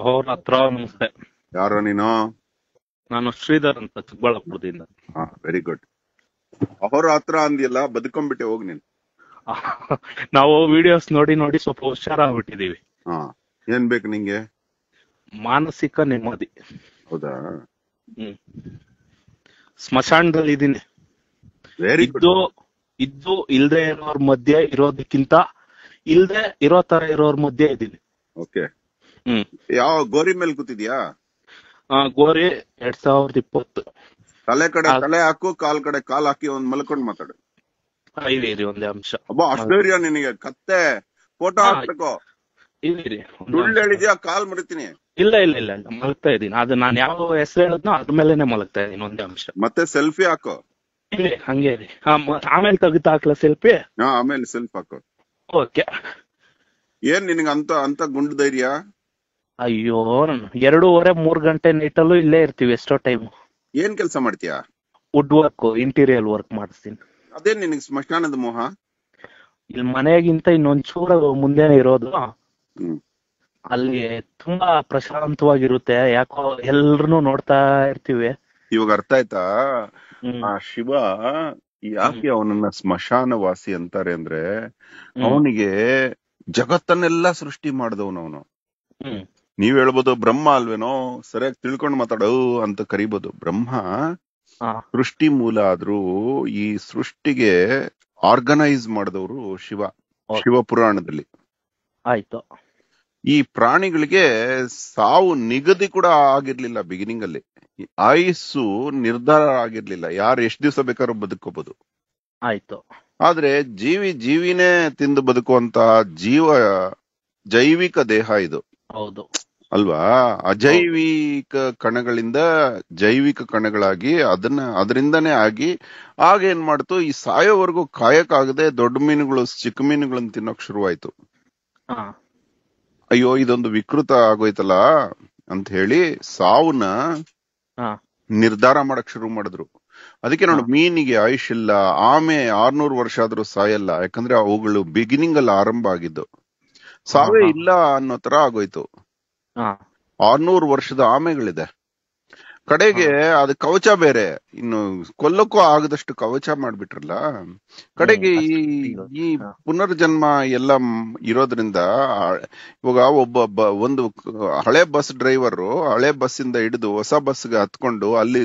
ಅಹೋರಾತ್ರ ನಮಸ್ತೆ ಯಾರು ನೀನು ನಾನು ಶ್ರೀಧರ್ ಅಂತ ಚಿಕ್ಕಬಳ್ಳಾಪುರದಿಂದ ವೆರಿ ಗುಡ್ ಅಹೋರಾತ್ರ ಅಂದಿಲ್ಲ ಬದುಕೊಂಡ್ಬಿಟ್ಟೆ ಹೋಗಿ ನೀನು ನಾವು ವಿಡಿಯೋಸ್ ನೋಡಿ ನೋಡಿ ಸ್ವಲ್ಪ ಹುಷಾರಾಗ್ಬಿಟ್ಟಿದೀವಿ ಏನ್ ಬೇಕು ನಿಂಗೆ ಮಾನಸಿಕ ನೆಮ್ಮದಿ ಹೌದಾ ಹ್ಮ್ ಸ್ಮಶಾನದಲ್ಲಿ ಇದೀನಿ ವೆರಿ ಇದ್ದು ಇದ್ದು ಇಲ್ದೆ ಇರೋರ್ ಮಧ್ಯೆ ಇರೋದಕ್ಕಿಂತ ಇಲ್ದೆ ಇರೋ ತರ ಇರೋರ್ ಮಧ್ಯೆ ಇದೀನಿ ಓಕೆ ಯಾವ ಗೋರಿ ಮೇಲೆ ಕೂತಿದ್ಯಾ ಗೋರಿ ಎರಡ್ ಸಾವಿರದ ಇಪ್ಪತ್ತು ತಲೆ ಕಡೆ ತಲೆ ಹಾಕು ಕಾಲ್ ಕಡೆ ಕಾಲ್ ಹಾಕಿ ಒಂದ್ ಮಲ್ಕೊಂಡು ಮಾತಾಡು ಇದೆ ಇರಿ ಒಂದೇ ಅಂಶ ಅಬ್ಬಾ ಅಷ್ಟೇರಿಯ ನಿನಗೆ ಕತ್ತೆ ಫೋಟೋ ಹಾಕ್ಬೇಕು ಹೇಳಿದ್ಯಾ ಕಾಲ್ ಮುರಿತೀನಿ ಇಲ್ಲ ಇಲ್ಲ ಇಲ್ಲ ಇಲ್ಲ ಮಲಗ್ತಾ ಇದೀನಿ ಅದು ನಾನು ಯಾವ ಹೆಸರು ಹೇಳದ್ನೋ ಅದ್ರ ಮೇಲೆನೆ ಮಲಗ್ತಾ ಇದೀನಿ ಒಂದೇ ಅಂಶ ಮತ್ತೆ ಸೆಲ್ಫಿ ಹಾಕು ಇರಿ ಹಂಗೆ ಆಮೇಲೆ ತೆಗಿತಾ ಹಾಕ್ಲ ಸೆಲ್ಫಿ ಹಾ ಆಮೇಲೆ ಸೆಲ್ಫಿ ಹಾಕು ಓಕೆ ಏನ್ ನಿನಗೆ ಅಂತ ಅಂತ ಗುಂಡ್ ಧೈರ್ಯ ಅಯ್ಯೋ ಎರಡೂವರೆ ಮೂರ್ ಗಂಟೆ ನೈಟಲ್ಲೂ ಇಲ್ಲೇ ಇರ್ತೀವಿ ಎಷ್ಟೋ ಟೈಮ್ ಏನ್ ಕೆಲಸ ಮಾಡ್ತೀಯ ವುಡ್ ವರ್ಕ್ ಇಂಟೀರಿಯರ್ ವರ್ಕ್ ಮಾಡಿಸ್ತೀನಿ ಅದೇನ್ ನಿನಗೆ ಸ್ಮಶಾನದ ಮೋಹ ಇಲ್ ಮನೆಗಿಂತ ಚೂರ ಮುಂದೆನೆ ಇರೋದು ಅಲ್ಲಿ ತುಂಬಾ ಪ್ರಶಾಂತವಾಗಿರುತ್ತೆ ಯಾಕೋ ಎಲ್ರು ನೋಡ್ತಾ ಇರ್ತೀವಿ ಇವಾಗ ಅರ್ಥ ಆಯ್ತಾ ಆ ಶಿವ ಯಾಕೆ ಅವನನ್ನ ಸ್ಮಶಾನ ವಾಸಿ ಅಂತಾರೆ ಅಂದ್ರೆ ಅವನಿಗೆ ಜಗತ್ತನ್ನೆಲ್ಲಾ ಸೃಷ್ಟಿ ಮಾಡಿದವನು ಅವನು ನೀವ್ ಹೇಳ್ಬೋದು ಬ್ರಹ್ಮ ಅಲ್ವೇನೋ ಸರಿಯಾಗಿ ತಿಳ್ಕೊಂಡು ಮಾತಾಡೋ ಅಂತ ಕರಿಬೋದು ಬ್ರಹ್ಮ ಸೃಷ್ಟಿ ಮೂಲ ಆದ್ರೂ ಈ ಸೃಷ್ಟಿಗೆ ಆರ್ಗನೈಸ್ ಮಾಡಿದವರು ಶಿವ ಶಿವ ಪುರಾಣದಲ್ಲಿ ಆಯ್ತು ಈ ಪ್ರಾಣಿಗಳಿಗೆ ಸಾವು ನಿಗದಿ ಕೂಡ ಆಗಿರ್ಲಿಲ್ಲ ಬಿಗಿನಿಂಗ್ ಅಲ್ಲಿ ಆಯುಸ್ಸು ನಿರ್ಧಾರ ಆಗಿರ್ಲಿಲ್ಲ ಯಾರು ಎಷ್ಟು ದಿವಸ ಬೇಕಾದ್ರೂ ಬದುಕೋಬಹುದು ಆಯ್ತು ಆದ್ರೆ ಜೀವಿ ಜೀವಿನೇ ತಿಂದು ಬದುಕುವಂತಹ ಜೀವ ಜೈವಿಕ ದೇಹ ಇದು ಹೌದು ಅಲ್ವಾ ಅಜೈವಿಕ ಕಣಗಳಿಂದ ಜೈವಿಕ ಕಣಗಳಾಗಿ ಅದನ್ನ ಅದರಿಂದನೇ ಆಗಿ ಆಗ ಏನ್ ಮಾಡ್ತು ಈ ಸಾಯೋವರೆಗೂ ಕಾಯಕಾಗದೆ ದೊಡ್ಡ ಮೀನುಗಳು ಚಿಕ್ಕ ಮೀನುಗಳನ್ನ ತಿನ್ನೋಕ್ ಶುರುವಾಯ್ತು ಅಯ್ಯೋ ಇದೊಂದು ವಿಕೃತ ಆಗೋಯ್ತಲ್ಲ ಅಂತ ಹೇಳಿ ಸಾವನ್ನ ನಿರ್ಧಾರ ಮಾಡಕ್ ಶುರು ಮಾಡಿದ್ರು ಅದಕ್ಕೆ ನೋಡು ಮೀನಿಗೆ ಆಯುಷ್ ಇಲ್ಲ ಆಮೆ ಆರ್ನೂರು ವರ್ಷ ಆದ್ರೂ ಸಾಯಲ್ಲ ಯಾಕಂದ್ರೆ ಅವುಗಳು ಬಿಗಿನಿಂಗ್ ಅಲ್ಲಿ ಆರಂಭ ಆಗಿದ್ದು ಸಾವೇ ಇಲ್ಲ ಅನ್ನೋ ತರ ಆಗೋಯ್ತು ಆರ್ನೂರು ವರ್ಷದ ಆಮೆಗಳಿದೆ ಕಡೆಗೆ ಅದು ಕವಚ ಬೇರೆ ಇನ್ನು ಕೊಲ್ಲಕ್ಕೂ ಆಗದಷ್ಟು ಕವಚ ಮಾಡ್ಬಿಟ್ರಲ್ಲ ಕಡೆಗೆ ಈ ಈ ಪುನರ್ಜನ್ಮ ಎಲ್ಲ ಇರೋದ್ರಿಂದ ಇವಾಗ ಒಬ್ಬ ಒಂದು ಹಳೆ ಬಸ್ ಡ್ರೈವರು ಹಳೆ ಬಸ್ ಇಂದ ಹಿಡಿದು ಹೊಸ ಬಸ್ಗೆ ಹತ್ಕೊಂಡು ಅಲ್ಲಿ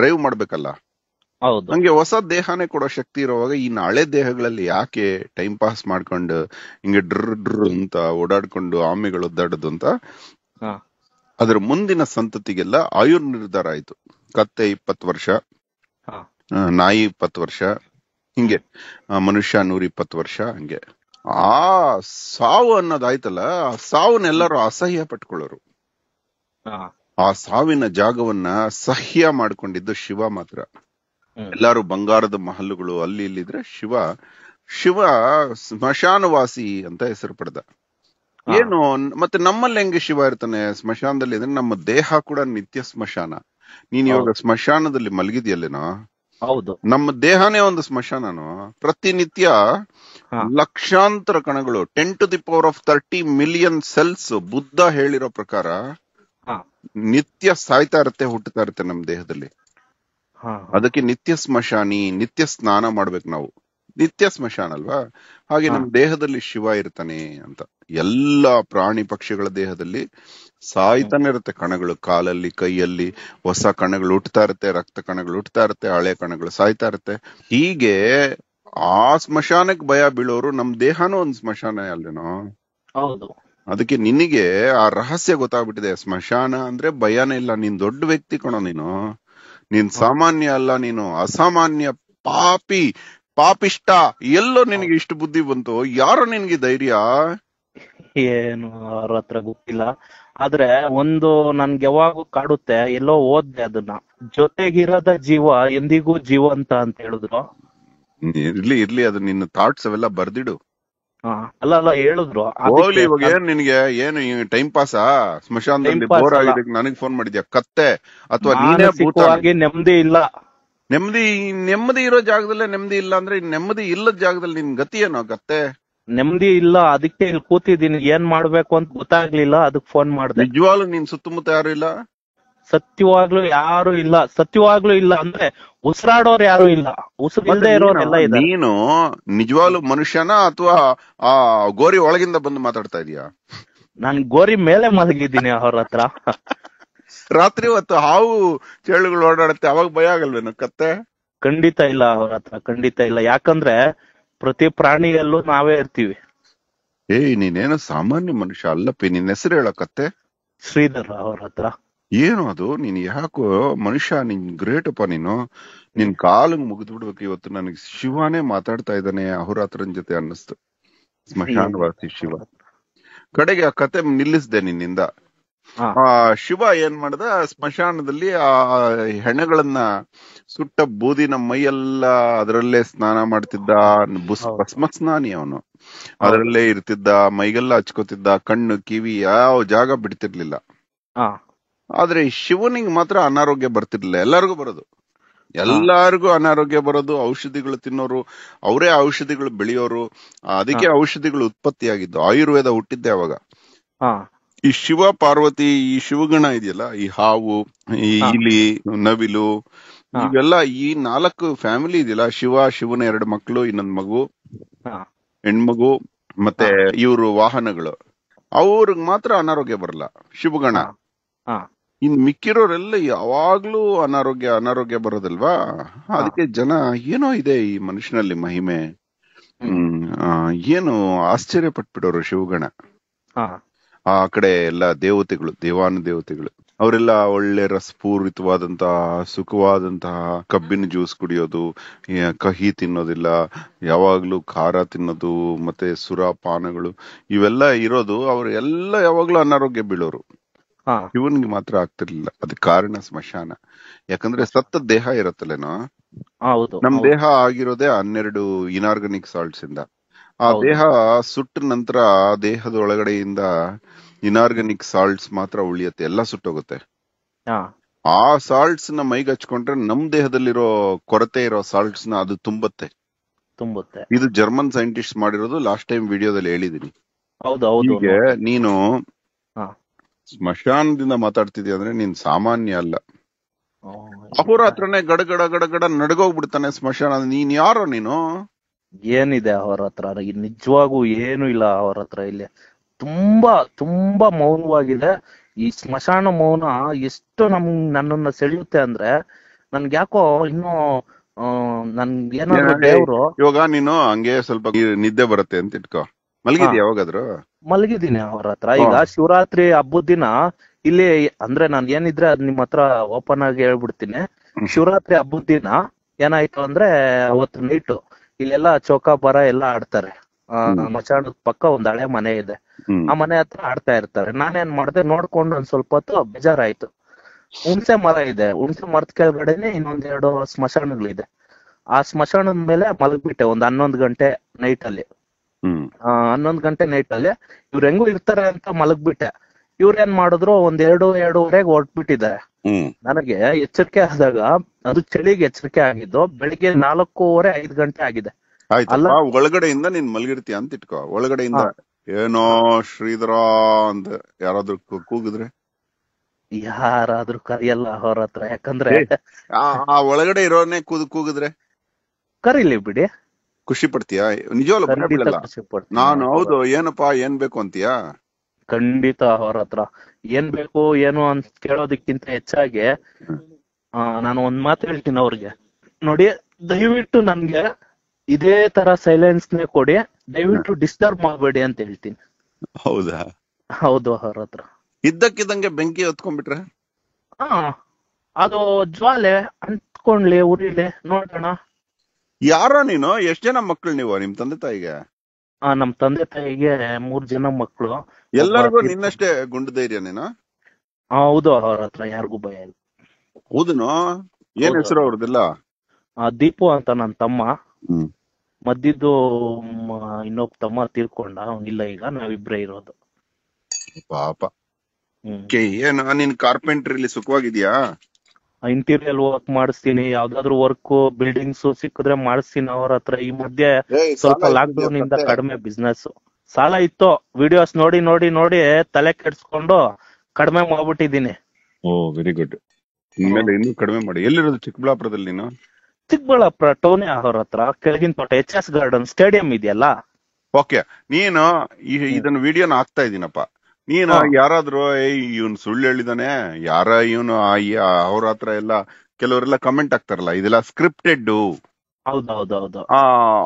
ಡ್ರೈವ್ ಮಾಡ್ಬೇಕಲ್ಲ ಹೌದು ನಂಗೆ ಹೊಸ ದೇಹನೇ ಕೊಡೋ ಶಕ್ತಿ ಇರುವಾಗ ಈ ಹಳೆ ದೇಹಗಳಲ್ಲಿ ಯಾಕೆ ಟೈಮ್ ಪಾಸ್ ಮಾಡ್ಕೊಂಡು ಹಿಂಗೆ ಡ್ರ್ ಡ್ರ್ ಅಂತ ಓಡಾಡ್ಕೊಂಡು ಆಮೆಗಳು ಒದ್ದಾಡೋದು ಅಂತ ಅದ್ರ ಮುಂದಿನ ಸಂತತಿಗೆಲ್ಲ ಆಯುರ್ ನಿರ್ಧಾರ ಆಯ್ತು ಕತ್ತೆ ಇಪ್ಪತ್ತು ವರ್ಷ ನಾಯಿ ಇಪ್ಪತ್ತು ವರ್ಷ ಹಿಂಗೆ ಮನುಷ್ಯ ನೂರ ಇಪ್ಪತ್ತು ವರ್ಷ ಹಂಗೆ ಆ ಸಾವು ಅನ್ನೋದಾಯ್ತಲ್ಲ ಆ ಸಾವನ್ನೆಲ್ಲರೂ ಅಸಹ್ಯ ಪಟ್ಕೊಳ್ಳೋರು ಆ ಸಾವಿನ ಜಾಗವನ್ನ ಸಹ್ಯ ಮಾಡ್ಕೊಂಡಿದ್ದು ಶಿವ ಮಾತ್ರ ಎಲ್ಲಾರು ಬಂಗಾರದ ಮಹಲ್ಲುಗಳು ಅಲ್ಲಿ ಇಲ್ಲಿದ್ರೆ ಶಿವ ಶಿವ ಸ್ಮಶಾನವಾಸಿ ಅಂತ ಹೆಸರು ಪಡೆದ ಏನು ಮತ್ತೆ ನಮ್ಮಲ್ಲಿ ಹೆಂಗೆ ಶಿವ ಇರ್ತಾನೆ ಸ್ಮಶಾನದಲ್ಲಿ ಅಂದ್ರೆ ನಮ್ಮ ದೇಹ ಕೂಡ ನಿತ್ಯ ಸ್ಮಶಾನ ನೀನ್ ಇವಾಗ ಸ್ಮಶಾನದಲ್ಲಿ ಮಲಗಿದ್ಯಲ್ಲೇನೋ ಹೌದು ನಮ್ಮ ದೇಹನೇ ಒಂದು ಸ್ಮಶಾನನು ಪ್ರತಿನಿತ್ಯ ಲಕ್ಷಾಂತರ ಕಣಗಳು ten to the power of thirty million cells Buddha ಹೇಳಿರೋ ಪ್ರಕಾರ ನಿತ್ಯ ಸಾಯ್ತಾ ಇರುತ್ತೆ ಹುಟ್ಟುತ್ತಾ ಇರುತ್ತೆ ನಮ್ಮ ದೇಹದಲ್ಲಿ ಅದಕ್ಕೆ ನಿತ್ಯ ಸ್ಮಶಾನಿ ನಿತ್ಯ ಸ್ನಾನ ಮಾಡ್ಬೇಕು ನಾವು ನಿತ್ಯ ಸ್ಮಶಾನ ಅಲ್ವಾ ಹಾಗೆ ನಮ್ಮ ದೇಹದಲ್ಲಿ ಶಿವ ಇರ್ತಾನೆ ಅಂತ ಎಲ್ಲಾ ಪ್ರಾಣಿ ಪಕ್ಷಿಗಳ ದೇಹದಲ್ಲಿ ಸಾಯ್ತಾನೆ ಇರುತ್ತೆ ಕಣಗಳು ಕಾಲಲ್ಲಿ ಕೈಯಲ್ಲಿ ಹೊಸ ಕಣಗಳು ಹುಟ್ಟತಾ ಇರುತ್ತೆ ರಕ್ತ ಕಣಗಳು ಹುಟ್ಟತಾ ಇರುತ್ತೆ ಹಳೆ ಕಣಗಳು ಸಾಯ್ತಾ ಇರುತ್ತೆ ಹೀಗೆ ಆ ಸ್ಮಶಾನಕ್ ಭಯ ಬೀಳೋರು ನಮ್ ದೇಹನೂ ಒಂದ್ ಸ್ಮಶಾನ ಅಲ್ಲೇನೋ ಹೌದು ಅದಕ್ಕೆ ನಿನಗೆ ಆ ರಹಸ್ಯ ಗೊತ್ತಾಗ್ಬಿಟ್ಟಿದೆ ಸ್ಮಶಾನ ಅಂದ್ರೆ ಭಯನೇ ಇಲ್ಲ ನೀನ್ ದೊಡ್ಡ ವ್ಯಕ್ತಿ ಕಣೋ ನೀನು ನೀನ್ ಸಾಮಾನ್ಯ ಅಲ್ಲ ನೀನು ಅಸಾಮಾನ್ಯ ಪಾಪಿ ಪಾಪಿಷ್ಟ ಎಲ್ಲೋ ನಿನಗೆ ಇಷ್ಟು ಬುದ್ಧಿ ಬಂತು ಯಾರು ನಿನ್ಗೆ ಧೈರ್ಯ ಏನು ಅವ್ರ ಹತ್ರ ಗೊತ್ತಿಲ್ಲ ಆದ್ರೆ ಒಂದು ನನ್ಗೆ ಯಾವಾಗೂ ಕಾಡುತ್ತೆ ಎಲ್ಲೋ ಓದ್ದೆ ಅದನ್ನ ಜೊತೆಗಿರದ ಜೀವ ಎಂದಿಗೂ ಜೀವಂತ ಅಂತ ಹೇಳಿದ್ರು ಇರ್ಲಿ ಇರ್ಲಿ ಅದು ನಿನ್ನ ಥಾಟ್ಸ್ ಅವೆಲ್ಲ ಬರ್ದಿಡು ಅಲ್ಲ ಅಲ್ಲ ಹೇಳಿದ್ರು ಓಲಿ ಇವಾಗ ಏನ್ ನಿನ್ಗೆ ಏನು ಟೈಮ್ ಪಾಸ್ ಸ್ಮಶಾನದಲ್ಲಿ ಬೋರ್ ನನಗ್ ಫೋನ್ ಮಾಡಿದ್ಯಾ ಕತ್ತೆ ಅಥವಾ ನೀನೇ ಭೂತವಾಗಿ ನೆಮ್ಮದಿ ಇಲ್ಲ ನೆಮ್ಮದಿ ನೆಮ್ಮದಿ ಇರೋ ಜಾಗದಲ್ಲೇ ನೆಮ್ಮದಿ ಇಲ್ಲ ಅಂದ್ರೆ ನೆಮ್ಮದಿ ಇಲ್ಲದ ಜಾಗದಲ್ಲಿ ನಿನ್ ಗತಿ ಏನೋ ಕತ್ತೆ ನೆಮ್ಮದಿ ಇಲ್ಲ ಅದಕ್ಕೆ ಇಲ್ಲಿ ಕೂತಿದ್ದೀನಿ ಏನ್ ಮಾಡ್ಬೇಕು ಅಂತ ಗೊತ್ತಾಗ್ಲಿಲ್ಲ ಅದಕ್ಕೆ ಫೋನ್ ಮಾಡಿದೆ ನಿಜವಾಗ್ಲೂ ನಿನ್ ಸುತ್ತಮುತ್ತ ಯಾರು ಇಲ್ಲ ಸತ್ಯವಾಗ್ಲು ಯಾರು ಇಲ್ಲ ಸತ್ಯವಾಗ್ಲೂ ಇಲ್ಲ ಅಂದ್ರೆ ಉಸಿರಾಡೋರು ಯಾರು ಇಲ್ಲ ಉಸಿರು ಇಲ್ಲದೆ ಇರೋರೆಲ್ಲ ಇದೆ ನೀನು ನಿಜವಾಗ್ಲು ಮನುಷ್ಯನ ಅಥವಾ ಆ ಗೋರಿ ಒಳಗಿಂದ ಬಂದು ಮಾತಾಡ್ತಾ ಇದೀಯಾ ನಾನು ಗೋರಿ ಮೇಲೆ ಮಲಗಿದ್ದೀನಿ ಅವ್ರ ಹತ್ರ ರಾತ್ರಿ ಹೊತ್ತು ಹಾವು ಚೇಳುಗಳು ಓಡಾಡುತ್ತೆ ಅವಾಗ ಭಯ ಆಗಲ್ವೇನು ಕತ್ತೆ ಖಂಡಿತ ಇಲ್ಲ ಅವ್ರ ಹತ್ರ ಖಂಡಿತ ಇಲ್ಲ ಯಾಕಂದ್ರೆ ಪ್ರತಿ ಪ್ರಾಣಿಯಲ್ಲೂ ನಾವೇ ಇರ್ತೀವಿ ಏಯ್ ನೀನೇನು ಸಾಮಾನ್ಯ ಮನುಷ್ಯ ಅಲ್ಲಪ್ಪ ನಿನ್ನ ಹೆಸರು ಹೇಳಕತ್ತೆ ಶ್ರೀಧರ್ ಅವ್ರ ಹತ್ರ ಏನು ಅದು ನೀನ್ ಯಾಕೋ ಮನುಷ್ಯ ನಿನ್ ಗ್ರೇಟ್ ಅಪ್ಪ ನೀನು ನಿನ್ ಕಾಲಿಗೆ ಬಿಡ್ಬೇಕು ಇವತ್ತು ನನಗೆ ಶಿವನೇ ಮಾತಾಡ್ತಾ ಇದ್ದಾನೆ ಅಹೋರಾತ್ರನ್ ಜೊತೆ ಅನ್ನಿಸ್ತು ಸ್ಮಶಾನವಾಸಿ ಶಿವ ಕಡೆಗೆ ಆ ಕತೆ ನಿಲ್ಲಿಸ್ದೆ ನಿನ್ನಿಂದ ಆ ಶಿವ ಏನ್ ಮಾಡ್ದ ಸ್ಮಶಾನದಲ್ಲಿ ಆ ಹೆಣಗಳನ್ನ ಸುಟ್ಟ ಬೂದಿನ ಮೈಯೆಲ್ಲ ಅದರಲ್ಲೇ ಸ್ನಾನ ಮಾಡ್ತಿದ್ದ ಭಸ್ಮ ಸ್ನಾನಿ ಅವನು ಅದರಲ್ಲೇ ಇರ್ತಿದ್ದ ಮೈಗೆಲ್ಲ ಹಚ್ಕೋತಿದ್ದ ಕಣ್ಣು ಕಿವಿ ಯಾವ ಜಾಗ ಬಿಡ್ತಿರ್ಲಿಲ್ಲ ಆದ್ರೆ ಶಿವನಿಗೆ ಮಾತ್ರ ಅನಾರೋಗ್ಯ ಬರ್ತಿರ್ಲಿಲ್ಲ ಎಲ್ಲರಿಗೂ ಬರೋದು ಎಲ್ಲಾರ್ಗು ಅನಾರೋಗ್ಯ ಬರೋದು ಔಷಧಿಗಳು ತಿನ್ನೋರು ಅವರೇ ಔಷಧಿಗಳು ಬೆಳೆಯೋರು ಅದಕ್ಕೆ ಔಷಧಿಗಳು ಉತ್ಪತ್ತಿ ಆಗಿದ್ದು ಆಯುರ್ವೇದ ಹುಟ್ಟಿದ್ದೆ ಅವಾಗ ಈ ಶಿವ ಪಾರ್ವತಿ ಈ ಶಿವಗಣ ಇದೆಯಲ್ಲ ಈ ಹಾವು ಈ ಇಲಿ ನವಿಲು ಇವೆಲ್ಲ ಈ ನಾಲ್ಕು ಫ್ಯಾಮಿಲಿ ಇದೆಯಲ್ಲ ಶಿವ ಶಿವನ ಎರಡು ಮಕ್ಕಳು ಇನ್ನೊಂದ್ ಮಗು ಹೆಣ್ಮಗು ಮತ್ತೆ ಇವರು ವಾಹನಗಳು ಅವ್ರಿಗೆ ಮಾತ್ರ ಅನಾರೋಗ್ಯ ಬರಲ್ಲ ಶಿವಗಣ ಇನ್ ಮಿಕ್ಕಿರೋರೆಲ್ಲ ಯಾವಾಗ್ಲೂ ಅನಾರೋಗ್ಯ ಅನಾರೋಗ್ಯ ಬರೋದಲ್ವಾ ಅದಕ್ಕೆ ಜನ ಏನೋ ಇದೆ ಈ ಮನುಷ್ಯನಲ್ಲಿ ಮಹಿಮೆ ಏನು ಆಶ್ಚರ್ಯ ಪಟ್ಬಿಡೋರು ಶಿವಗಣ ಆ ಕಡೆ ಎಲ್ಲ ದೇವತೆಗಳು ದೇವಾನ ದೇವತೆಗಳು ಅವರೆಲ್ಲ ಒಳ್ಳೆ ರಸಪೂರಿತವಾದಂತಹ ಸುಖವಾದಂತಹ ಕಬ್ಬಿನ ಜ್ಯೂಸ್ ಕುಡಿಯೋದು ಕಹಿ ತಿನ್ನೋದಿಲ್ಲ ಯಾವಾಗ್ಲೂ ಖಾರ ತಿನ್ನೋದು ಮತ್ತೆ ಸುರ ಪಾನಗಳು ಇವೆಲ್ಲ ಇರೋದು ಅವ್ರ ಎಲ್ಲ ಯಾವಾಗ್ಲೂ ಅನಾರೋಗ್ಯ ಬೀಳೋರು ಇವನ್ಗೆ ಮಾತ್ರ ಆಗ್ತಿರ್ಲಿಲ್ಲ ಅದ್ ಕಾರಣ ಸ್ಮಶಾನ ಯಾಕಂದ್ರೆ ಸತ್ತ ದೇಹ ಇರತ್ತಲ್ಲೇನೋ ನಮ್ ದೇಹ ಆಗಿರೋದೇ ಹನ್ನೆರಡು ಇನ್ಆರ್ಗಾನಿಕ್ ಸಾಲ್ಟ್ಸ್ ಇಂದ ಆ ದೇಹ ಸುಟ್ಟ ನಂತರ ದೇಹದ ಒಳಗಡೆಯಿಂದ ಇನ್ಆರ್ಗಾನಿಕ್ ಸಾಲ್ಟ್ಸ್ ಮಾತ್ರ ಉಳಿಯತ್ತೆ ಎಲ್ಲ ಸುಟ್ಟೋಗುತ್ತೆ ಆ ಸಾಲ್ಟ್ಸ್ ನ ಮೈಗೆ ಹಚ್ಕೊಂಡ್ರೆ ನಮ್ ದೇಹದಲ್ಲಿರೋ ಕೊರತೆ ಇರೋ ಸಾಲ್ಟ್ಸ್ ನ ಅದು ತುಂಬತ್ತೆ ತುಂಬುತ್ತೆ ಇದು ಜರ್ಮನ್ ಸೈಂಟಿಸ್ಟ್ ಮಾಡಿರೋದು ಲಾಸ್ಟ್ ಟೈಮ್ ವಿಡಿಯೋದಲ್ಲಿ ಹೇಳಿದೀನಿ ಹೀಗೆ ನೀನು ಸ್ಮಶಾನದಿಂದ ಮಾತಾಡ್ತಿದ್ಯಾ ಅಂದ್ರೆ ನೀನ್ ಸಾಮಾನ್ಯ ಅಲ್ಲ ಅಹೋರಾತ್ರನೇ ಗಡಗಡ ಗಡಗಡ ನಡ್ಗೋಗ್ಬಿಡ್ತಾನೆ ಸ್ಮಶಾನ ನೀನ್ ಯಾರು ನೀನು ಏನಿದೆ ಅವ್ರ ಹತ್ರ ನಿಜವಾಗೂ ಏನು ಇಲ್ಲ ಅವ್ರ ಹತ್ರ ಇಲ್ಲಿ ತುಂಬಾ ತುಂಬಾ ಮೌನವಾಗಿದೆ ಈ ಸ್ಮಶಾನ ಮೌನ ಎಷ್ಟು ನಮ್ ನನ್ನನ್ನ ಸೆಳೆಯುತ್ತೆ ಅಂದ್ರೆ ನನ್ಗೆ ಯಾಕೋ ಇನ್ನು ನನ್ಗೆ ಏನಾದ್ರು ದೇವ್ರು ಇವಾಗ ನೀನು ಹಂಗೆ ಸ್ವಲ್ಪ ನಿದ್ದೆ ಬರುತ್ತೆ ಅಂತ ಇಟ್ಕೋ ಮಲಗಿದ್ಯಾ ಯಾವಾಗಾದ್ರು ಮಲಗಿದ್ದೀನಿ ಅವ್ರ ಹತ್ರ ಈಗ ಶಿವರಾತ್ರಿ ಹಬ್ಬದ ದಿನ ಇಲ್ಲಿ ಅಂದ್ರೆ ನಾನ್ ಏನಿದ್ರೆ ಅದ್ ನಿಮ್ ಹತ್ರ ಓಪನ್ ಆಗಿ ಹೇಳ್ಬಿಡ್ತೀನಿ ಶಿವರಾತ್ರಿ ಹಬ್ಬದ ದಿನ ಏನಾಯ್ತು ಅಂದ್ರೆ ಅವತ್ತು ನೈಟ್ ಇಲ್ಲೆಲ್ಲ ಚೌಕಾಬಾರ ಎಲ್ಲ ಆಡ್ತಾರೆ ಮಚಾಣ ಪಕ್ಕ ಒಂದ್ ಹಳೆ ಮನೆ ಇದೆ ಆ ಮನೆ ಹತ್ರ ಆಡ್ತಾ ಇರ್ತಾರೆ ನಾನೇನ್ ಮಾಡ್ದೆ ನೋಡ್ಕೊಂಡು ಒಂದ್ ಸ್ವಲ್ಪ ಹೊತ್ತು ಬೇಜಾರಾಯ್ತು ಹುಣ್ಸೆ ಮರ ಇದೆ ಹುಣ್ಸೆ ಮರದ ಕೆಳಗಡೆನೆ ಎರಡು ಸ್ಮಶಾನಗಳಿದೆ ಆ ಸ್ಮಶಾನದ ಮೇಲೆ ಮಲಗ್ಬಿಟ್ಟೆ ಒಂದ್ ಹನ್ನೊಂದ್ ಗಂಟೆ ನೈಟ್ ಅಲ್ಲಿ ಹನ್ನೊಂದ್ ಗಂಟೆ ನೈಟ್ ಅಲ್ಲಿ ಇವ್ರ ಹೆಂಗು ಇರ್ತಾರೆ ಅಂತ ಮಲಗ್ಬಿಟ್ಟೆ ಇವ್ರ ಏನ್ ಮಾಡಿದ್ರು ಒಂದ್ ಎರಡು ಎರಡೂವರೆಗೆ ಹೊರಟ್ಬಿಟ್ಟಿದ್ದಾರೆ ನನಗೆ ಎಚ್ಚರಿಕೆ ಆದಾಗ ಅದು ಚಳಿಗೆ ಎಚ್ಚರಿಕೆ ಆಗಿದ್ದು ಬೆಳಿಗ್ಗೆ ನಾಲ್ಕೂವರೆ ಐದ್ ಗಂಟೆ ಆಗಿದೆ ಒಳಗಡೆಯಿಂದ ನೀನ್ ಮಲಗಿರ್ತೀಯ ಅಂತ ಇಟ್ಕೋ ಒಳಗಡೆಯಿಂದ ಏನೋ ಶ್ರೀಧರ ಅಂತ ಯಾರಾದ್ರೂ ಕೂಗಿದ್ರೆ ಯಾರಾದ್ರೂ ಕರಿಯಲ್ಲ ಅವ್ರ ಯಾಕಂದ್ರೆ ಆ ಒಳಗಡೆ ಇರೋನೇ ಕೂದ್ ಕೂಗಿದ್ರೆ ಕರೀಲಿ ಬಿಡಿ ಖುಷಿ ಪಡ್ತೀಯಾ ನಿಜವಲ್ಲ ನಾನು ಹೌದು ಏನಪ್ಪಾ ಏನ್ ಬೇಕು ಅಂತೀಯಾ ಖಂಡಿತ ಅವ್ರ ಹತ್ರ ಏನ್ ಬೇಕು ಏನು ಅಂತ ಕೇಳೋದಕ್ಕಿಂತ ಹೆಚ್ಚಾಗಿ ನಾನು ಒಂದ್ ಮಾತು ಹೇಳ್ತೀನಿ ಅವ್ರಿಗೆ ನೋಡಿ ದಯವಿಟ್ಟು ನನ್ಗೆ ಇದೇ ತರ ಸೈಲೆನ್ಸ್ ನೇ ಕೊಡಿ ದಯವಿಟ್ಟು ಡಿಸ್ಟರ್ಬ್ ಮಾಡಬೇಡಿ ಅಂತ ಹೇಳ್ತೀನಿ ಹೌದಾ ಹೌದು ಅವ್ರ ಹತ್ರ ಇದ್ದಕ್ಕಿದ್ದಂಗೆ ಬೆಂಕಿ ಹೊತ್ಕೊಂಡ್ಬಿಟ್ರೆ ಅದು ಜ್ವಾಲೆ ಅಂತ್ಕೊಂಡ್ಲಿ ಉರಿಲಿ ನೋಡೋಣ ಯಾರೋ ನೀನು ಎಷ್ಟ್ ಜನ ಮಕ್ಳು ನೀವು ನಿಮ್ ತಂದೆ ತಾಯಿಗೆ ಆ ನಮ್ ತಂದೆ ತಾಯಿಗೆ ಮೂರ್ ಜನ ಮಕ್ಳು ಎಲ್ಲರಿಗೂ ನಿನ್ನಷ್ಟೇ ಗುಂಡು ಧೈರ್ಯ ನೀನು ಹೌದು ಅವ್ರ ಹತ್ರ ಯಾರಿಗೂ ಭಯ ಇಲ್ಲ ಹೌದನು ಏನ್ ಹೆಸರು ಅವ್ರದ್ದೆಲ್ಲ ಆ ದೀಪು ಅಂತ ನನ್ ತಮ್ಮ ಮದ್ದಿದ್ದು ಇನ್ನೊಬ್ ತಮ್ಮ ತೀರ್ಕೊಂಡ ಅವನಿಲ್ಲ ಈಗ ನಾವಿಬ್ರೇ ಇರೋದು ಪಾಪ ಹ್ಮ್ ಏನು ನೀನ್ ಇಲ್ಲಿ ಸುಖವಾಗಿದ್ಯಾ ಇಂಟೀರಿಯರ್ ವರ್ಕ್ ಮಾಡಿಸ್ತೀನಿ ಯಾವ್ದಾದ್ರು ವರ್ಕ್ ಬಿಲ್ಡಿಂಗ್ಸ್ ಸಿಕ್ಕಿದ್ರೆ ಮಾಡಿಸ್ತೀನಿ ಅವ್ರ ಹತ್ರ ಈ ಮಧ್ಯೆ ಸ್ವಲ್ಪ ಲಾಕ್ ಡೌನ್ ಇಂದ ಕಡಿಮೆ ಬಿಸ್ನೆಸ್ ಸಾಲ ಇತ್ತು ವಿಡಿಯೋಸ್ ನೋಡಿ ನೋಡಿ ನೋಡಿ ತಲೆ ಕೆಡ್ಸ್ಕೊಂಡು ಕಡಿಮೆ ಮಾಡ್ಬಿಟ್ಟಿದ್ದೀನಿ ಓ ವೆರಿ ಗುಡ್ ಇನ್ಮೇಲೆ ಇನ್ನೂ ಕಡಿಮೆ ಮಾಡಿ ಎಲ್ಲಿರೋದು ಚಿಕ್ಕಬಳ್ಳಾಪುರದಲ್ಲಿ ನೀನು ಚಿಕ್ಕಬಳ್ಳಾಪುರ ಟೋನಿ ಅವ್ರ ಹತ್ರ ಕೆಳಗಿನ ತೋಟ ಎಚ್ ಎಸ್ ಗಾರ್ಡನ್ ಸ್ಟೇಡಿಯಂ ಇದೆಯಲ್ಲ ಓಕೆ ನೀನು ಇದನ್ನ ವಿಡಿಯೋನ ಹಾಕ್ತಾ ಇದೀನಪ್ಪ ಯಾರಾದ್ರು ಯಾರಾದ್ರೂ ಇವನ್ ಸುಳ್ಳು ಹೇಳಿದಾನೆ ಯಾರ ಇವನು ಅವ್ರ ಹತ್ರ ಎಲ್ಲ ಕೆಲವರೆಲ್ಲ ಕಮೆಂಟ್ ಆಗ್ತಾರಲ್ಲ ಇದೆಲ್ಲ ಸ್ಕ್ರಿಪ್ಟೆಡ್ ಹೌದೌದೌದು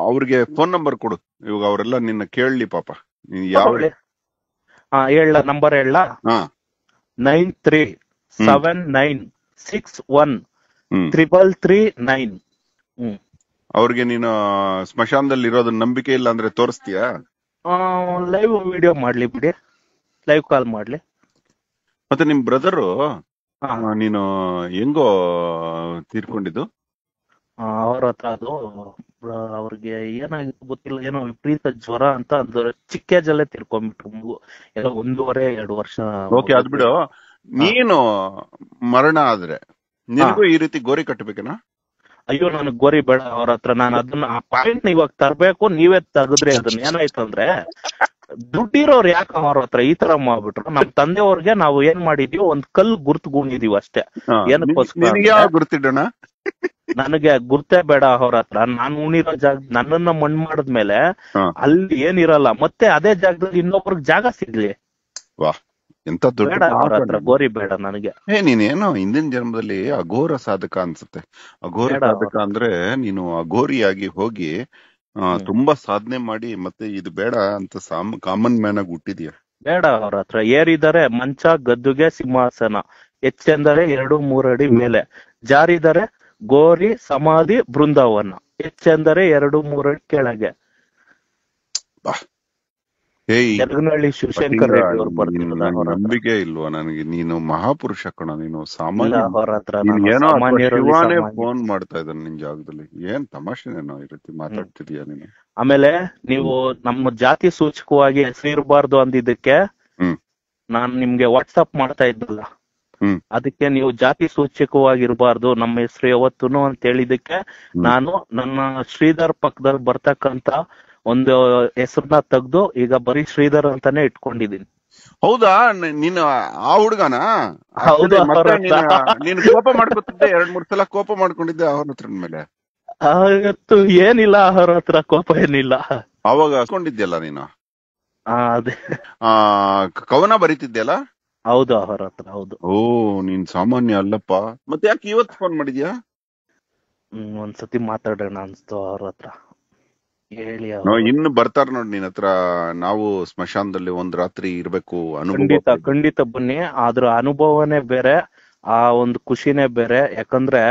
ಅವ್ರಿಗೆ ಫೋನ್ ನಂಬರ್ ಕೊಡು ಇವಾಗ ಅವರೆಲ್ಲ ನಿನ್ನ ಕೇಳಲಿ ಪಾಪ ಯಾವ ಹೇಳ ನಂಬರ್ ಹೇಳ nine three seven nine six one triple three nine ಅವ್ರಿಗೆ ನೀನು ಸ್ಮಶಾನದಲ್ಲಿ ಇರೋದನ್ನ ನಂಬಿಕೆ ಇಲ್ಲ ಅಂದ್ರೆ ತೋರಿಸ್ತೀಯಾ ಲೈವ್ ವಿಡಿಯೋ ಮಾಡ್ಲಿ ಬಿಡಿ ಲೈವ್ ಕಾಲ್ ಮಾಡ್ಲಿ ಮತ್ತೆ ನಿಮ್ ಬ್ರದರ್ ನೀನು ಹೆಂಗೋ ತೀರ್ಕೊಂಡಿದ್ದು ಅವ್ರ ಹತ್ರ ಅದು ಅವ್ರಿಗೆ ಏನಾಗಿತ್ತು ಗೊತ್ತಿಲ್ಲ ಏನೋ ವಿಪರೀತ ಜ್ವರ ಅಂತ ಅಂದ್ರೆ ಚಿಕ್ಕ ಜಲ್ಲೇ ಎಲ್ಲ ಒಂದೂವರೆ ಎರಡು ವರ್ಷ ಓಕೆ ಬಿಡು ನೀನು ಮರಣ ಆದ್ರೆ ನಿನಗೂ ಈ ರೀತಿ ಗೋರಿ ಕಟ್ಟಬೇಕೇನಾ ಅಯ್ಯೋ ನನಗ್ ಗೋರಿ ಬೇಡ ಅವ್ರ ಹತ್ರ ನಾನು ಅದನ್ನ ಆ ಪಾಯಿಂಟ್ ಇವಾಗ ತರಬೇಕು ನೀವೇ ತೆಗೆದ್ರಿ ಅದನ್ನ ಏನಾಯ್ತು ಅಂದ್ರೆ ದುಡ್ಡಿರೋರು ಯಾಕೆ ಅವ್ರ ಹತ್ರ ಈ ತರ ಮಾಡ್ಬಿಟ್ರು ನಮ್ ತಂದೆಯವ್ರಿಗೆ ನಾವು ಏನ್ ಮಾಡಿದೀವಿ ಒಂದ್ ಕಲ್ ಗುರ್ತು ಗುಂಡಿದೀವಿ ಅಷ್ಟೇ ಏನಕ್ಕೋಸ್ಕರ ನನಗೆ ಗುರ್ತೇ ಬೇಡ ಅವ್ರ ಹತ್ರ ನಾನ್ ಉಣಿರೋ ಜಾಗ ನನ್ನನ್ನ ಮಣ್ ಮಾಡಿದ್ಮೇಲೆ ಅಲ್ಲಿ ಏನಿರಲ್ಲ ಮತ್ತೆ ಅದೇ ಜಾಗದಲ್ಲಿ ಇನ್ನೊಬ್ರಿಗೆ ಜಾಗ ಸಿಗ್ಲಿ ಎಂತ ಗೋರಿ ಬೇಡ ನನಗೆ ಏ ನೀನೇನೋ ಹಿಂದಿನ ಜನ್ಮದಲ್ಲಿ ಅಘೋರ ಸಾಧಕ ಅನ್ಸುತ್ತೆ ಅಘೋರ ಸಾಧಕ ಅಂದ್ರೆ ನೀನು ಅಘೋರಿಯಾಗಿ ಹೋಗಿ ತುಂಬಾ ಸಾಧನೆ ಮಾಡಿ ಮತ್ತೆ ಇದು ಬೇಡ ಅಂತ ಕಾಮನ್ ಮ್ಯಾನ್ ಆಗಿ ಹುಟ್ಟಿದ್ಯಾ ಬೇಡ ಅವ್ರ ಹತ್ರ ಏರಿದರೆ ಮಂಚ ಗದ್ದುಗೆ ಸಿಂಹಾಸನ ಹೆಚ್ಚೆಂದರೆ ಎರಡು ಅಡಿ ಮೇಲೆ ಜಾರಿದರೆ ಗೋರಿ ಸಮಾಧಿ ಬೃಂದಾವನ ಹೆಚ್ಚೆಂದರೆ ಎರಡು ಮೂರಡಿ ಕೆಳಗೆ ಬಾ ಯಲಗನಹಳ್ಳಿ ಶಿವಶಂಕರ್ ರೆಡ್ಡಿ ಅವ್ರು ಬರ್ತಿರೋದು ನಂಬಿಕೆ ಇಲ್ವಾ ನನಗೆ ನೀನು ಮಹಾಪುರುಷ ಕಣ ನೀನು ಸಾಮಾನ್ಯ ಏನೋ ಫೋನ್ ಮಾಡ್ತಾ ಇದ್ದಾನೆ ನಿನ್ ಜಾಗದಲ್ಲಿ ಏನ್ ತಮಾಷೆನೇನೋ ಈ ರೀತಿ ಮಾತಾಡ್ತಿದೀಯ ನೀನು ಆಮೇಲೆ ನೀವು ನಮ್ಮ ಜಾತಿ ಸೂಚಕವಾಗಿ ಹೆಸರಿರಬಾರ್ದು ಅಂದಿದ್ದಕ್ಕೆ ನಾನು ನಿಮ್ಗೆ ವಾಟ್ಸ್ಆಪ್ ಮಾಡ್ತಾ ಇದ್ದಲ್ಲ ಅದಕ್ಕೆ ನೀವು ಜಾತಿ ಸೂಚಕವಾಗಿರಬಾರ್ದು ನಮ್ಮ ಹೆಸರು ಯಾವತ್ತೂನು ಅಂತ ಹೇಳಿದಕ್ಕೆ ನಾನು ನನ್ನ ಶ್ರೀಧರ್ ಪಕ್ಕದಲ್ಲಿ ಬರ್ತಕ್ಕಂತ ಒಂದು ಹೆಸರನ್ನ ತೆಗ್ದು ಈಗ ಬರೀ ಶ್ರೀಧರ್ ಅಂತಾನೆ ಇಟ್ಕೊಂಡಿದೀನಿ ಹೌದಾ ನೀನು ಆ ಹುಡುಗನ ನೀನು ಕೋಪ ಮಾಡ್ಕೊತಿದ್ದೆ ಎರಡ್ ಮೂರ್ ಸಲ ಕೋಪ ಮಾಡ್ಕೊಂಡಿದ್ದೆ ಅವ್ರ ಹತ್ರ ಮೇಲೆ ಅವತ್ತು ಏನಿಲ್ಲ ಅವ್ರ ಹತ್ರ ಕೋಪ ಏನಿಲ್ಲ ಅವಾಗ ಹಾಕೊಂಡಿದ್ಯಲ್ಲ ನೀನು ಅದೇ ಕವನ ಬರೀತಿದ್ಯಲ್ಲ ಹೌದು ಅವರ ಹತ್ರ ಹೌದು ಓ ನೀನ್ ಸಾಮಾನ್ಯ ಅಲ್ಲಪ್ಪ ಮತ್ತೆ ಯಾಕೆ ಇವತ್ತು ಫೋನ್ ಮಾಡಿದ್ಯಾ ಒಂದ್ಸತಿ ಮಾತಾಡೋಣ ಅನ್ಸ್ತು ಅವ್ರ ಹತ್ರ ಹೇಳಿ ಇನ್ನು ಬರ್ತಾರ ನೋಡಿ ನಿನ್ ಹತ್ರ ನಾವು ಸ್ಮಶಾನದಲ್ಲಿ ಒಂದ್ ರಾತ್ರಿ ಇರ್ಬೇಕು ಖಂಡಿತ ಖಂಡಿತ ಬನ್ನಿ ಆದ್ರ ಅನುಭವನೇ ಬೇರೆ ಆ ಒಂದು ಖುಷಿನೇ ಬೇರೆ ಯಾಕಂದ್ರೆ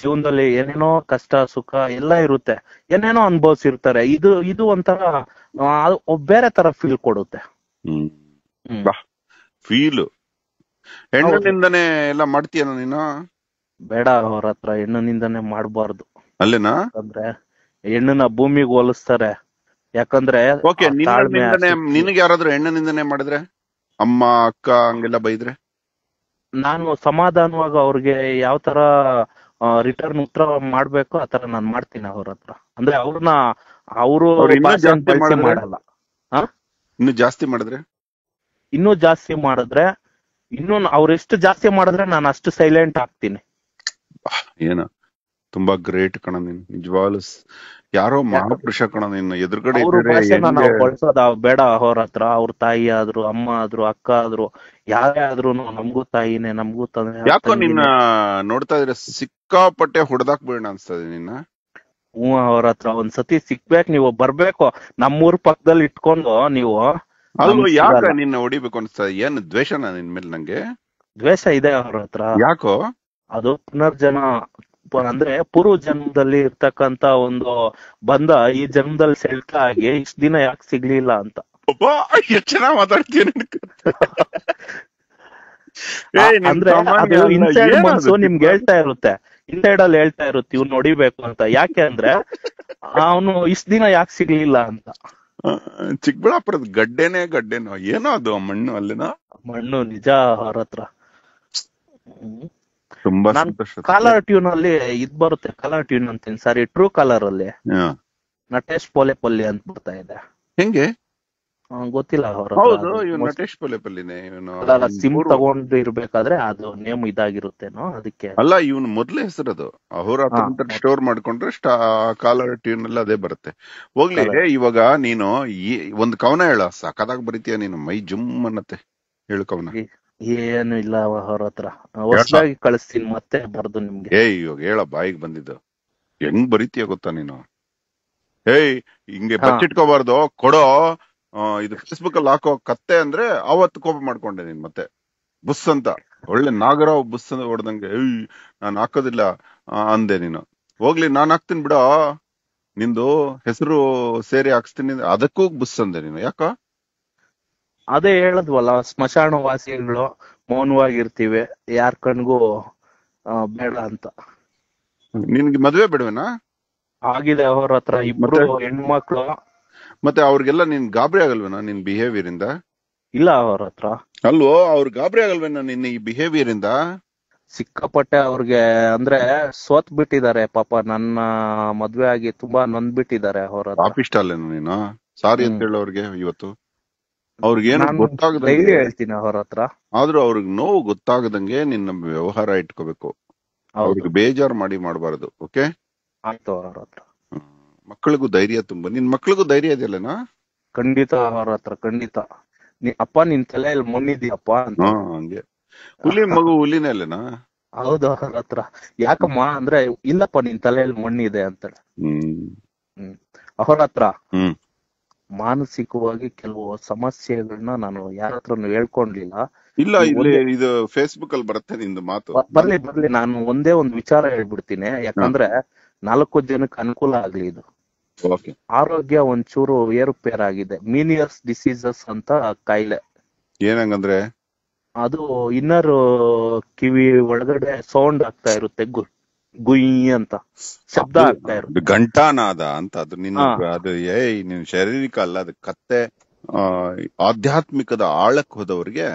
ಜೀವನದಲ್ಲಿ ಏನೇನೋ ಕಷ್ಟ ಸುಖ ಎಲ್ಲ ಇರುತ್ತೆ ಏನೇನೋ ಅನುಭವಿಸಿರ್ತಾರೆ ಇದು ಇದು ಒಂಥರ ಬೇರೆ ತರ ಫೀಲ್ ಕೊಡುತ್ತೆ ಫೀಲ್ ಹೆಣ್ಣಿನಿಂದನೇ ಎಲ್ಲ ಮಾಡ್ತೀಯ ನೀನು ಬೇಡ ಅವ್ರ ಹತ್ರ ಹೆಣ್ಣಿನಿಂದನೇ ಮಾಡಬಾರ್ದು ಅಲ್ಲೇನಾ ಅಂದ್ರೆ ಹೆಣ್ಣನ್ನ ಭೂಮಿಗೆ ಹೋಲಿಸ್ತಾರೆ ಯಾಕಂದ್ರೆ ನಿನಗೆ ಯಾರಾದ್ರೂ ಮಾಡಿದ್ರೆ ಅಮ್ಮ ಅಕ್ಕ ಹಂಗೆಲ್ಲ ಬೈದ್ರೆ ನಾನು ಸಮಾಧಾನವಾಗ ಅವ್ರಿಗೆ ಯಾವ ತರ ರಿಟರ್ನ್ ಉತ್ತರ ಮಾಡ್ಬೇಕು ಆತರ ನಾನು ಮಾಡ್ತೀನಿ ಅವ್ರ ಹತ್ರ ಅಂದ್ರೆ ಅವ್ರನ್ನ ಅವರು ಮಾಡಲ್ಲ ಇನ್ನು ಜಾಸ್ತಿ ಮಾಡಿದ್ರೆ ಇನ್ನೂ ಜಾಸ್ತಿ ಮಾಡಿದ್ರೆ ಇನ್ನು ಅವ್ರೆಷ್ಟು ಜಾಸ್ತಿ ಮಾಡಿದ್ರೆ ನಾನು ಅಷ್ಟು ಸೈಲೆಂಟ್ ಆಗ್ತೀನಿ ಏನು ತುಂಬಾ ಗ್ರೇಟ್ ಕಣ ನಿನ್ ನಿಜವಾಗ್ಲು ಯಾರೋ ಮಹಾಪುರುಷ ಕಣ ನಿನ್ನ ಎದುರುಗಡೆ ಬೇಡ ಅವ್ರ ಹತ್ರ ಅವ್ರ ತಾಯಿ ಆದ್ರು ಅಮ್ಮ ಆದ್ರು ಅಕ್ಕ ಆದ್ರು ಯಾರೇ ಆದ್ರು ನಮ್ಗೂ ತಾಯಿನೇ ನಮ್ಗೂ ತಂದೆ ಯಾಕೋ ನಿನ್ನ ನೋಡ್ತಾ ಇದ್ರೆ ಸಿಕ್ಕಾಪಟ್ಟೆ ಹೊಡೆದಾಕ್ ಬೇಡ ಅನ್ಸ್ತದೆ ನಿನ್ನ ಹ್ಞೂ ಅವ್ರ ಹತ್ರ ಒಂದ್ಸತಿ ಸತಿ ಸಿಗ್ಬೇಕು ನೀವು ಬರ್ಬೇಕು ನಮ್ಮೂರ್ ಪಕ್ಕದಲ್ಲಿ ಇಟ್ಕೊಂಡು ನೀವು ನಿನ್ನ ಹೊಡಿಬೇಕು ಅನ್ಸ್ತದೆ ಏನ್ ದ್ವೇಷನ ನಿನ್ ಮೇಲೆ ನಂಗೆ ದ್ವೇಷ ಇದೆ ಅವ್ರ ಹತ್ರ ಯಾಕೋ ಅದು ಪುನರ್ಜನ ಅಂದ್ರೆ ಪೂರ್ವ ಜನ್ಮದಲ್ಲಿ ಇರ್ತಕ್ಕಂತ ಒಂದು ಬಂಧ ಈ ಜನ್ಮದಲ್ಲಿ ಸೆಳ್ತ ಆಗಿ ಇಷ್ಟ ದಿನ ಯಾಕೆ ಸಿಗ್ಲಿಲ್ಲ ಅಂತ ಚೆನ್ನಾಗಿ ಮಾತಾಡ್ತೀನಿ ಅಂದ್ರೆ ಹೇಳ್ತಾ ಇರುತ್ತೆ ಇನ್ಸೈಡ್ ಅಲ್ಲಿ ಹೇಳ್ತಾ ಇರುತ್ತೆ ಇವ್ ನೋಡಿಬೇಕು ಅಂತ ಯಾಕೆ ಅಂದ್ರೆ ಅವನು ಇಷ್ಟ ದಿನ ಯಾಕೆ ಸಿಗ್ಲಿಲ್ಲ ಅಂತ ಚಿಕ್ಕಬಳ್ಳಾಪುರದ ಗಡ್ಡೆನೆ ಗಡ್ಡೆನೋ ಏನೋ ಅದು ಮಣ್ಣು ಅಲ್ಲಿನ ಮಣ್ಣು ನಿಜ ಅವ್ರ ಹತ್ರ ತುಂಬಾ ಕಾಲರ್ ಟ್ಯೂನ್ ಅಲ್ಲಿ ಇದ್ ಬರುತ್ತೆ ಕಲರ್ ಟ್ಯೂನ್ ಅಂತೀನಿ ಸರಿ ಟ್ರೂ ಕಲರ್ ಅಲ್ಲಿ ನಟೇಶ್ ಪೋಲೆ ಪಲ್ಲಿ ಅಂತ ಬರ್ತಾ ಇದೆ ಹೆಂಗೆ ಗೊತ್ತಿಲ್ಲ ಹೌದು ಇವನು ನಟೇಶ್ ಪೋಲೆ ಪಲ್ಲಿನೇ ಇವನು ಸಿಮ್ ತಗೊಂಡು ಇರ್ಬೇಕಾದ್ರೆ ಅದು ನೇಮ್ ಇದಾಗಿರುತ್ತೇನೋ ಅದಕ್ಕೆ ಅಲ್ಲ ಇವನು ಮೊದ್ಲೇ ಅದು ಅಹೋರಾತ್ರ ಅಂತ ಸ್ಟೋರ್ ಮಾಡ್ಕೊಂಡ್ರೆ ಕಾಲರ್ ಟ್ಯೂನ್ ಎಲ್ಲ ಅದೇ ಬರುತ್ತೆ ಹೋಗ್ಲಿ ಇವಾಗ ನೀನು ಒಂದು ಕವನ ಹೇಳ ಸಖತ್ತಾಗಿ ಬರೀತೀಯ ನೀನು ಮೈ ಜುಮ್ ಅನ್ನತ್ತೆ ಹೇಳು ಕವನ ಏನು ಇಲ್ಲ ಅವ್ರ ಹತ್ರ ಹೊಸದಾಗಿ ಕಳಿಸ್ತೀನಿ ಮತ್ತೆ ಬರ್ದು ನಿಮ್ಗೆ ಇವಾಗ ಹೇಳ ಬಾಯಿಗೆ ಬಂದಿದ್ದು ಹೆಂಗ್ ಬರೀತೀಯಾ ಗೊತ್ತಾ ನೀನು ಏಯ್ ಹಿಂಗೆ ಬಚ್ಚಿಟ್ಕೋಬಾರ್ದು ಕೊಡೋ ಇದು ಫೇಸ್ಬುಕ್ ಅಲ್ಲಿ ಹಾಕೋ ಕತ್ತೆ ಅಂದ್ರೆ ಅವತ್ತು ಕೋಪ ಮಾಡ್ಕೊಂಡೆ ನೀನ್ ಮತ್ತೆ ಬುಸ್ ಅಂತ ಒಳ್ಳೆ ನಾಗರಾವ್ ಬುಸ್ ಅಂತ ಹೊಡೆದಂಗೆ ಏಯ್ ನಾನು ಹಾಕೋದಿಲ್ಲ ಅಂದೆ ನೀನು ಹೋಗ್ಲಿ ನಾನ್ ಹಾಕ್ತೀನಿ ಬಿಡ ನಿಂದು ಹೆಸರು ಸೇರಿ ಹಾಕ್ಸ್ತೀನಿ ಅದಕ್ಕೂ ಬುಸ್ ಅಂದೆ ನೀನು ಯಾಕ ಅದೇ ಹೇಳದ್ವಲ್ಲ ಸ್ಮಶಾನವಾಸಿಗಳು ಮೌನವಾಗಿರ್ತೀವಿ ಯಾರ್ ಕಣ್ಗೂ ಬೇಡ ಅಂತ ನಿನ್ಗೆ ಮದ್ವೆ ಬಿಡುವೆನಾ ಆಗಿದೆ ಅವ್ರ ಹತ್ರ ಇಬ್ರು ಹೆಣ್ಮಕ್ಳು ಮತ್ತೆ ಅವ್ರಿಗೆಲ್ಲ ನೀನ್ ಗಾಬರಿ ಆಗಲ್ವೇನಾ ನಿನ್ ಬಿಹೇವಿಯರ್ ಇಂದ ಇಲ್ಲ ಅವ್ರ ಹತ್ರ ಅಲ್ವೋ ಅವ್ರ ಗಾಬರಿ ಆಗಲ್ವೇನಾ ನಿನ್ನ ಈ ಬಿಹೇವಿಯರ್ ಇಂದ ಸಿಕ್ಕಾಪಟ್ಟೆ ಅವ್ರಿಗೆ ಅಂದ್ರೆ ಸೋತ್ ಬಿಟ್ಟಿದ್ದಾರೆ ಪಾಪ ನನ್ನ ಮದ್ವೆ ಆಗಿ ತುಂಬಾ ನೊಂದ್ ಬಿಟ್ಟಿದ್ದಾರೆ ಅವರ ಆಫೀಸ್ ನೀನು ಸಾರಿ ಅಂತ ಹೇಳೋರ್ಗೆ ಇವತ್ತು ಅವ್ರಿಗೇನು ಗೊತ್ತಾಗದಂಗೆ ಹೇಳ್ತೀನಿ ಅವ್ರ ಹತ್ರ ಆದ್ರೂ ಅವ್ರಿಗೆ ನೋವು ಗೊತ್ತಾಗದಂಗೆ ನಿನ್ನ ವ್ಯವಹಾರ ಇಟ್ಕೋಬೇಕು ಅವ್ರಿಗೆ ಬೇಜಾರ್ ಮಾಡಿ ಮಾಡಬಾರದು ಓಕೆ ಅವರತ್ರ ಮಕ್ಕಳಿಗೂ ಧೈರ್ಯ ತುಂಬ ನಿನ್ ಮಕ್ಳಿಗೂ ಧೈರ್ಯ ಇದೆಯಲ್ಲನಾ ಖಂಡಿತ ಅವ್ರ ಹತ್ರ ಖಂಡಿತ ನೀ ಅಪ್ಪ ನಿನ್ ತಲೆಯಲ್ಲಿ ಮಣ್ಣಿದ್ಯಪ್ಪ ಅಂತ ಹಂಗೆ ಹುಲಿ ಮಗು ಹುಲಿನ ಅಲ್ಲೇನಾ ಹೌದು ಅವ್ರ ಹತ್ರ ಯಾಕಮ್ಮ ಅಂದ್ರೆ ಇಲ್ಲಪ್ಪ ನಿನ್ ತಲೆಯಲ್ಲಿ ಮಣ್ಣಿದೆ ಅಂತ ಅವ್ರ ಹತ್ರ ಹ್ಮ್ ಮಾನಸಿಕವಾಗಿ ಕೆಲವು ಸಮಸ್ಯೆಗಳನ್ನ ನಾನು ಯಾರ ಹತ್ರ ಹೇಳ್ಕೊಂಡ್ಲಿಲ್ಲ ಇಲ್ಲ ಇಲ್ಲಿ ಇದು ಫೇಸ್ಬುಕ್ ಅಲ್ಲಿ ಬರುತ್ತೆ ನಿಂದು ಮಾತು ಬರ್ಲಿ ಬರ್ಲಿ ನಾನು ಒಂದೇ ಒಂದು ವಿಚಾರ ಹೇಳ್ಬಿಡ್ತೀನಿ ಯಾಕಂದ್ರೆ ನಾಲ್ಕು ಜನಕ್ಕೆ ಅನುಕೂಲ ಆಗ್ಲಿ ಇದು ಆರೋಗ್ಯ ಒಂಚೂರು ಏರುಪೇರ್ ಆಗಿದೆ ಮೀನಿಯರ್ಸ್ ಡಿಸೀಸಸ್ ಅಂತ ಕಾಯಿಲೆ ಏನಂಗಂದ್ರೆ ಅದು ಇನ್ನರ್ ಕಿವಿ ಒಳಗಡೆ ಸೌಂಡ್ ಆಗ್ತಾ ಇರುತ್ತೆ ಗುಯಿ ಅಂತ ಶಬ್ದ ಆಗ್ತಾ ಇರೋದು ಘಂಟಾನಾದ ಅಂತ ಅದು ನಿನ್ನ ಅದು ಏ ನಿನ್ ಶಾರೀರಿಕ ಅಲ್ಲ ಅದು ಕತ್ತೆ ಆಧ್ಯಾತ್ಮಿಕದ ಆಳಕ್ ಹೋದವರಿಗೆ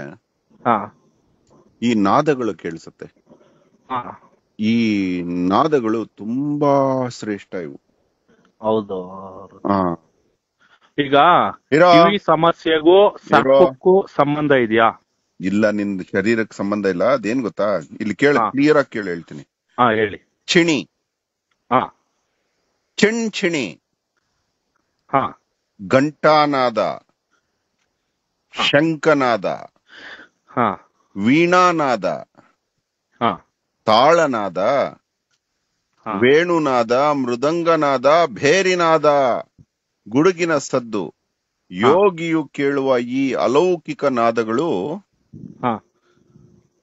ಈ ನಾದಗಳು ಕೇಳಿಸುತ್ತೆ ಈ ನಾದಗಳು ತುಂಬಾ ಶ್ರೇಷ್ಠ ಇವು ಹೌದು ಈಗ ಈ ಸಮಸ್ಯೆಗೂ ಸಂಬಂಧ ಇದೆಯಾ ಇಲ್ಲ ನಿನ್ ಶರೀರಕ್ಕೆ ಸಂಬಂಧ ಇಲ್ಲ ಅದೇನ್ ಗೊತ್ತಾ ಇಲ್ಲಿ ಕೇಳ ಕ್ಲಿಯರ್ ಆಗಿ ಕೇಳಿ ಹೇಳ್ತೀನಿ ಹಾ ಹೇಳಿ ಚಿಣಿ ಹಾ ಚಿಣ್ ಚಿಣಿ ಹಾ ಘಂಟಾನಾದ ಶಂಕನಾದ ವೀಣಾನಾದ ತಾಳನಾದ ವೇಣುನಾದ ಮೃದಂಗನಾದ ಭೇರಿನಾದ ಗುಡುಗಿನ ಸದ್ದು ಯೋಗಿಯು ಕೇಳುವ ಈ ಅಲೌಕಿಕ ನಾದಗಳು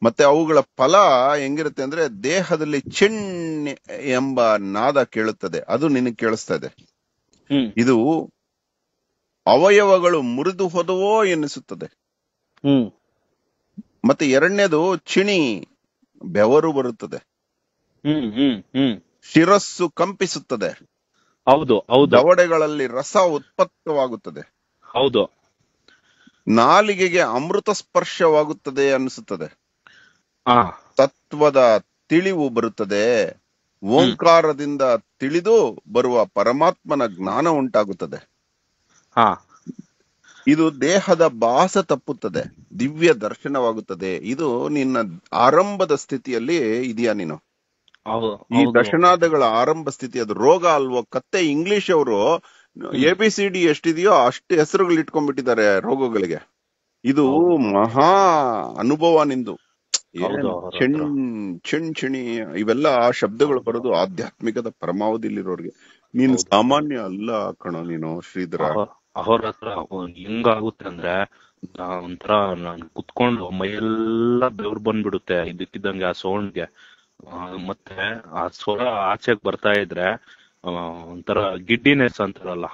ಮತ್ತೆ ಅವುಗಳ ಫಲ ಹೆಂಗಿರುತ್ತೆ ಅಂದ್ರೆ ದೇಹದಲ್ಲಿ ಚಿಣ್ ಎಂಬ ನಾದ ಕೇಳುತ್ತದೆ ಅದು ನಿನಗೆ ಕೇಳಿಸ್ತದೆ ಇದು ಅವಯವಗಳು ಮುರಿದು ಹೋದವೋ ಎನ್ನಿಸುತ್ತದೆ ಮತ್ತೆ ಎರಡನೇದು ಚಿಣಿ ಬೆವರು ಬರುತ್ತದೆ ಶಿರಸ್ಸು ಕಂಪಿಸುತ್ತದೆ ಹೌದು ಹೌದು ದವಡೆಗಳಲ್ಲಿ ರಸ ಉತ್ಪತ್ತವಾಗುತ್ತದೆ ಹೌದು ನಾಲಿಗೆಗೆ ಅಮೃತ ಸ್ಪರ್ಶವಾಗುತ್ತದೆ ಅನಿಸುತ್ತದೆ ತತ್ವದ ತಿಳಿವು ಬರುತ್ತದೆ ಓಂಕಾರದಿಂದ ತಿಳಿದು ಬರುವ ಪರಮಾತ್ಮನ ಜ್ಞಾನ ಉಂಟಾಗುತ್ತದೆ ಇದು ದೇಹದ ಭಾಸ ತಪ್ಪುತ್ತದೆ ದಿವ್ಯ ದರ್ಶನವಾಗುತ್ತದೆ ಇದು ನಿನ್ನ ಆರಂಭದ ಸ್ಥಿತಿಯಲ್ಲಿ ಇದೆಯಾ ನೀನು ಈ ದರ್ಶನಾದಗಳ ಆರಂಭ ಸ್ಥಿತಿ ಅದು ರೋಗ ಅಲ್ವೋ ಕತ್ತೆ ಇಂಗ್ಲಿಷ್ ಅವರು ಎ ಬಿ ಸಿ ಡಿ ಎಷ್ಟಿದೆಯೋ ಅಷ್ಟು ಹೆಸರುಗಳು ಇಟ್ಕೊಂಡ್ಬಿಟ್ಟಿದ್ದಾರೆ ರೋಗಗಳಿಗೆ ಇದು ಮಹಾ ಅನುಭವ ನಿಂದು ಚಣ್ ಚಣ್ ಚಣಿ ಇವೆಲ್ಲ ಆ ಶಬ್ದಗಳು ಬರೋದು ಆಧ್ಯಾತ್ಮಿಕದ ಪರಮಾವಧಿಲಿರೋರ್ಗೆ ನೀನು ಸಾಮಾನ್ಯ ಅಲ್ಲ ಕಣ ನೀನು ಶ್ರೀಧರ ಹತ್ರ ಹೆಂಗಾಗುತ್ತೆ ಅಂದ್ರೆ ಒಂಥರ ನಾನ್ ಕುತ್ಕೊಂಡು ಮೈಯೆಲ್ಲ ಬೆವ್ರು ಬಂದ್ಬಿಡುತ್ತೆ ಇದಕ್ಕಿದ್ದಂಗೆ ಆ ಸೌಂಡ್ಗೆ ಮತ್ತೆ ಆ ಸ್ವರ ಆಚೆಗೆ ಬರ್ತಾ ಇದ್ರೆ ಒಂಥರ ಗಿಡ್ಡಿನೆಸ್ ಅಂತಾರಲ್ಲ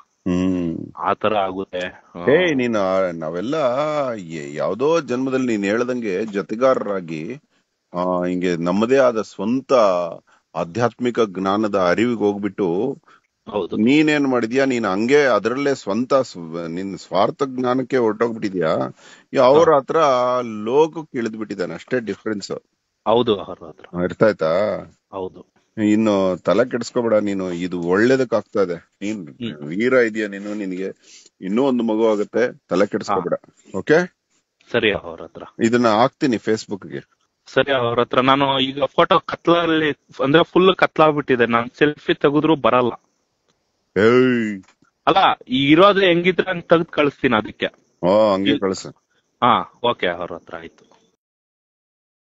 ಆತರ ಆಗುತ್ತೆ ಹೇ ನೀನ್ ನಾವೆಲ್ಲ ಯಾವ್ದೋ ಜನ್ಮದಲ್ಲಿ ನೀನ್ ಹೇಳದಂಗೆ ಜತೆಗಾರರಾಗಿ ಹಿಂಗೆ ನಮ್ಮದೇ ಆದ ಸ್ವಂತ ಆಧ್ಯಾತ್ಮಿಕ ಜ್ಞಾನದ ಅರಿವಿಗೆ ಹೋಗ್ಬಿಟ್ಟು ನೀನೇನ್ ಮಾಡಿದ್ಯಾ ನೀನ್ ಹಂಗೆ ಅದರಲ್ಲೇ ಸ್ವಂತ ನಿನ್ ಸ್ವಾರ್ಥ ಜ್ಞಾನಕ್ಕೆ ಹೊರಟೋಗ್ಬಿಟ್ಟಿದ್ಯಾ ಅವ್ರ ಹತ್ರ ಲೋಕಕ್ಕೆ ಇಳಿದ್ಬಿಟ್ಟಿದ್ದಾನೆ ಅಷ್ಟೇ ಡಿಫ್ರೆನ್ಸ್ ಹೌದು ಅರ್ಥ ಆಯ್ತಾ ಹೌದು ಇನ್ನು ತಲೆ ಕೆಡ್ಸ್ಕೊಬೇಡ ನೀನು ಇದು ಒಳ್ಳೇದಕ್ ಆಗ್ತಾ ಇದೆ ನೀನ್ ವೀರ ಇದೆಯಾ ನೀನು ನಿನ್ಗೆ ಇನ್ನೂ ಒಂದು ಮಗು ಆಗುತ್ತೆ ತಲೆ ಕೆಡ್ಸ್ಕೊಬೇಡ ಓಕೆ ಸರಿ ಅವ್ರ ಹತ್ರ ಇದನ್ನ ಹಾಕ್ತೀನಿ ಫೇಸ್ಬುಕ್ ಗೆ ಸರಿ ಅವ್ರ ಹತ್ರ ನಾನು ಈಗ ಫೋಟೋ ಕತ್ಲಲ್ಲಿ ಅಂದ್ರೆ ಫುಲ್ ಕತ್ಲಾಗ್ಬಿಟ್ಟಿದೆ ನಾನ್ ಸೆಲ್ಫಿ ತೆಗೆದ್ರು ಬರಲ್ಲ ಅಲ್ಲ ಇರೋದು ಹೆಂಗಿದ್ರೆ ಹಂಗ್ ತೆಗ್ದು ಕಳಿಸ್ತೀನಿ ಅದಕ್ಕೆ ಹಂಗೆ ಕಳಿಸ ಹಾ ಓಕೆ ಅವ್ರ ಹತ್ರ ಆಯ್ತು